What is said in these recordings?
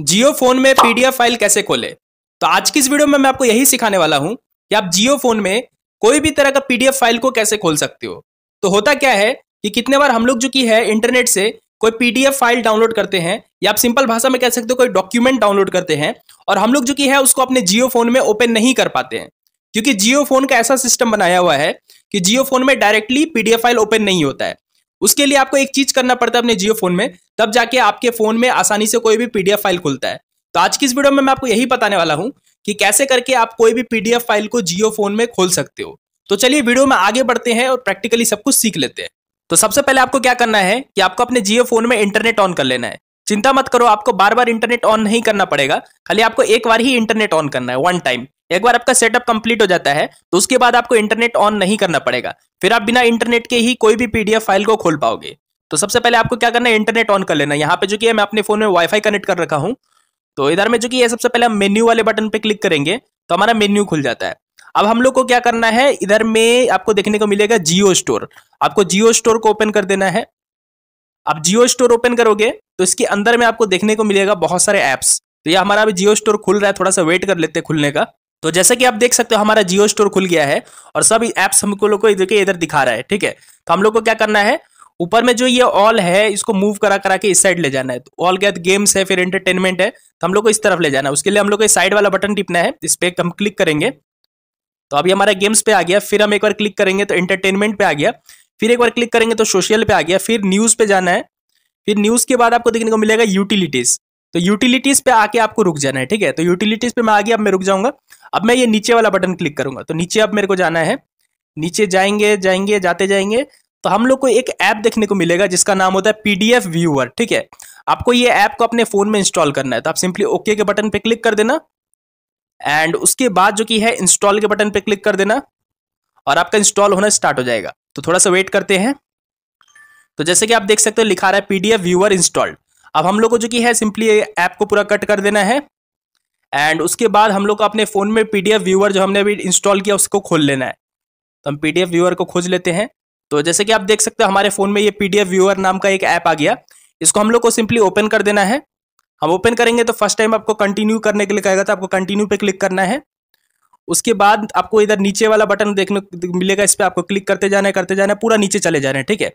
जियो phone में PDF file कैसे खोले तो आज की इस वीडियो में मैं आपको यही सिखाने वाला हूं कि आप जियो फोन में कोई भी तरह का पीडीएफ फाइल को कैसे खोल सकते हो तो होता क्या है कि कितने बार हम लोग जो की है इंटरनेट से कोई पीडीएफ फाइल डाउनलोड करते हैं या आप सिंपल भाषा में कह सकते हो कोई डॉक्यूमेंट डाउनलोड करते हैं और हम लोग जो की है उसको अपने जियो फोन में ओपन नहीं कर पाते हैं क्योंकि जियो फोन का ऐसा सिस्टम बनाया हुआ है कि जियो फोन में डायरेक्टली पीडीएफ फाइल ओपन नहीं होता है उसके लिए आपको एक चीज करना पड़ता है अपने जियो फोन में तब जाके आपके फोन में आसानी से कोई भी पीडीएफ फाइल खुलता है तो आज की इस वीडियो में मैं आपको यही बताने वाला हूं कि कैसे करके आप कोई भी पीडीएफ फाइल को जियो फोन में खोल सकते हो तो चलिए वीडियो में आगे बढ़ते हैं और प्रैक्टिकली सब कुछ सीख लेते हैं तो सबसे पहले आपको क्या करना है कि आपको अपने जियो फोन में इंटरनेट ऑन कर लेना है चिंता मत करो आपको बार बार इंटरनेट ऑन नहीं करना पड़ेगा खाली आपको एक बार ही इंटरनेट ऑन करना है वन टाइम एक बार आपका सेटअप कंप्लीट हो जाता है तो उसके बाद आपको इंटरनेट ऑन नहीं करना पड़ेगा फिर आप बिना इंटरनेट के ही कोई भी पीडीएफ फाइल को खोल पाओगे तो सबसे पहले आपको क्या करना है इंटरनेट ऑन कर लेना यहाँ पे जो कि मैं अपने फोन में वाईफाई कनेक्ट कर रखा हूँ तो इधर में जो कि ये सबसे पहले हम मेन्यू वाले बटन पे क्लिक करेंगे तो हमारा मेन्यू खुल जाता है अब हम लोग को क्या करना है इधर में आपको देखने को मिलेगा जियो स्टोर आपको जियो स्टोर को ओपन कर देना है आप जियो स्टोर ओपन करोगे तो इसके अंदर में आपको देखने को मिलेगा बहुत सारे एप्स तो ये हमारा अभी जियो स्टोर खुल रहा है थोड़ा सा वेट कर लेते हैं खुलने का तो जैसे कि आप देख सकते हो हमारा जियो स्टोर खुल गया है और सब एप्स हम लोग को देखिए इधर दिखा रहा है ठीक है तो हम लोग को क्या करना है ऊपर में जो ये ऑल है इसको मूव करा करा के इस साइड ले जाना है तो ऑल के गेम्स है फिर एंटरटेनमेंट है तो हम लोग को इस तरफ ले जाना है उसके लिए हम लोग को इस साइड वाला बटन टिपना है इस पर हम क्लिक करेंगे तो अभी हमारा गेम्स पे आ गया फिर हम एक बार क्लिक करेंगे तो एंटरटेनमेंट पे आ गया फिर एक बार क्लिक करेंगे तो सोशल पे आ गया फिर न्यूज़ पे जाना है फिर न्यूज़ के बाद आपको देखने को मिलेगा यूटिलिटीज़ तो यूटिलिटीज पे आके आपको रुक जाना है ठीक है तो यूटिलिटीज पे मैं आगे अब मैं रुक जाऊंगा अब मैं ये नीचे वाला बटन क्लिक करूंगा तो नीचे अब मेरे को जाना है नीचे जाएंगे जाएंगे जाते जाएंगे तो हम लोग को एक ऐप देखने को मिलेगा जिसका नाम होता है पीडीएफ व्यूअर ठीक है आपको ये ऐप को अपने फोन में इंस्टॉल करना है तो आप सिंपली ओके के बटन पे क्लिक कर देना एंड उसके बाद जो कि है इंस्टॉल के बटन पे क्लिक कर देना और आपका इंस्टॉल होना स्टार्ट हो जाएगा तो थोड़ा सा वेट करते हैं तो जैसे कि आप देख सकते हो लिखा रहा है पीडीएफ व्यूअर इंस्टॉल्ड अब हम लोग को जो कि है सिंपली ऐप को पूरा कट कर देना है एंड उसके बाद हम लोग को अपने फ़ोन में पीडीएफ व्यूअर जो हमने अभी इंस्टॉल किया उसको खोल लेना है तो हम पीडीएफ व्यूअर को खोज लेते हैं तो जैसे कि आप देख सकते हो हमारे फ़ोन में ये पीडीएफ व्यूअर नाम का एक ऐप आ गया इसको हम लोग को सिंपली ओपन कर देना है हम ओपन करेंगे तो फर्स्ट टाइम आपको कंटिन्यू करने के लिए कहेगा तो आपको कंटिन्यू पे क्लिक करना है उसके बाद आपको इधर नीचे वाला बटन देखने मिलेगा इस पर आपको क्लिक करते जाना है करते जाना है पूरा नीचे चले जाना है ठीक है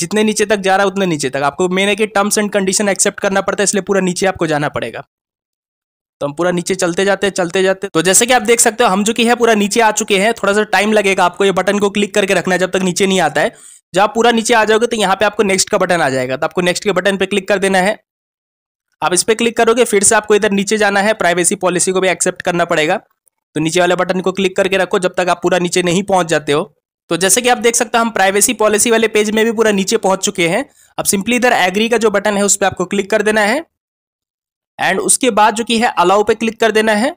जितने नीचे तक जा रहा है उतने नीचे तक आपको मेन है कि टर्म्स एंड कंडीशन एक्सेप्ट करना पड़ता है इसलिए पूरा नीचे आपको जाना पड़ेगा तो हम पूरा नीचे चलते जाते हैं चलते जाते हैं तो जैसे कि आप देख सकते हो हम जो कि है पूरा नीचे आ चुके हैं थोड़ा सा टाइम लगेगा आपको ये बटन को क्लिक करके रखना है जब तक नीचे नहीं आता है जब आप पूरा नीचे आ जाओगे तो यहाँ पे आपको नेक्स्ट का बटन आ जाएगा तो आपको नेक्स्ट के बटन पर क्लिक कर देना है आप इस पर क्लिक करोगे फिर से आपको इधर नीचे जाना है प्राइवेसी पॉलिसी को भी एक्सेप्ट करना पड़ेगा तो नीचे वाले बटन को क्लिक करके रखो जब तक आप पूरा नीचे नहीं पहुंच जाते हो तो जैसे कि आप देख सकते हैं हम प्राइवेसी पॉलिसी वाले पेज में भी पूरा नीचे पहुंच चुके हैं अब सिंपली इधर एग्री का जो बटन है उस पर आपको क्लिक कर देना है एंड उसके बाद जो कि है अलाउ पे क्लिक कर देना है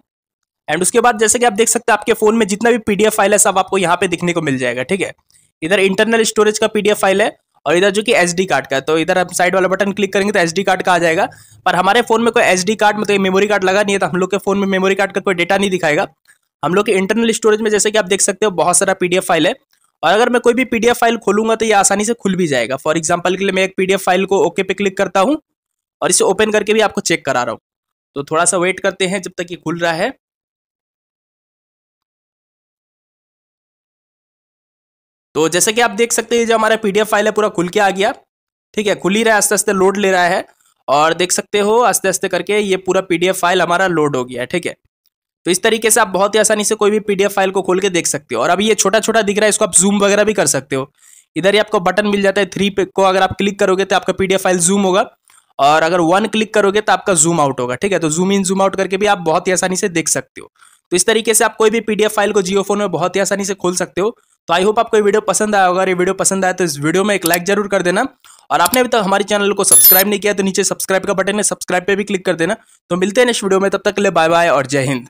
एंड उसके बाद जैसे कि आप देख सकते हैं आपके फोन में जितना भी पीडीएफ फाइल है सब आपको यहाँ पे दिखने को मिल जाएगा ठीक है इधर इंटरनल स्टोरेज का पीडीएफ फाइल है और इधर जो कि एस कार्ड का है तो इधर हम साइड वाला बटन क्लिक करेंगे तो एस कार्ड का आ जाएगा पर हमारे फोन में कोई एस कार्ड में कोई मेमोरी कार्ड लगा नहीं है तो हम लोग के फोन में मेमोरी कार्ड का कोई डेटा नहीं दिखाएगा हम लोग के इंटरनल स्टोरेज में जैसे कि आप देख सकते हो बहुत सारा पीडीएफ फाइल है और अगर मैं कोई भी पीडीएफ फाइल खोलूंगा तो ये आसानी से खुल भी जाएगा फॉर एग्जाम्पल के लिए मैं एक पीडीएफ फाइल को ओके पे क्लिक करता हूँ और इसे ओपन करके भी आपको चेक करा रहा हूँ तो थोड़ा सा वेट करते हैं जब तक ये खुल रहा है तो जैसे कि आप देख सकते हैं जो हमारा पीडीएफ फाइल है पूरा खुल के आ गया ठीक है खुल ही रहा है आस्ते आस्ते लोड ले रहा है और देख सकते हो आस्ते आस्ते करके ये पूरा पीडीएफ फाइल हमारा लोड हो गया ठीक है तो इस तरीके से आप बहुत ही आसानी से कोई भी पीडीएफ फाइल को खोल के देख सकते हो और अभी ये छोटा छोटा दिख रहा है इसको आप जूम वगैरह भी कर सकते हो इधर ही आपको बटन मिल जाता है थ्री पे को अगर आप क्लिक करोगे तो आपका पीडीएफ फाइल जूम होगा और अगर वन क्लिक करोगे तो आपका जूम आउट होगा ठीक है तो जूम इन जूम आउट करके भी आप बहुत ही आसानी से देख सकते हो तो इस तरीके से आप कोई भी पीडीएफ फाइल को जियो फोन में बहुत ही आसानी से खोल सकते हो तो आई होप आपको ये वीडियो पसंद आया होगा ये वीडियो पसंद आया तो इस वीडियो में एक लाइक जरूर कर देना और आपने अभी तक हमारे चैनल को सब्सक्राइब नहीं किया तो नीचे सब्सक्राइब का बटन है सब्सक्राइब पे भी क्लिक कर देना तो मिलते हैं नेक्स्ट वीडियो में तब तक के लिए बाय बाय और जय हिंद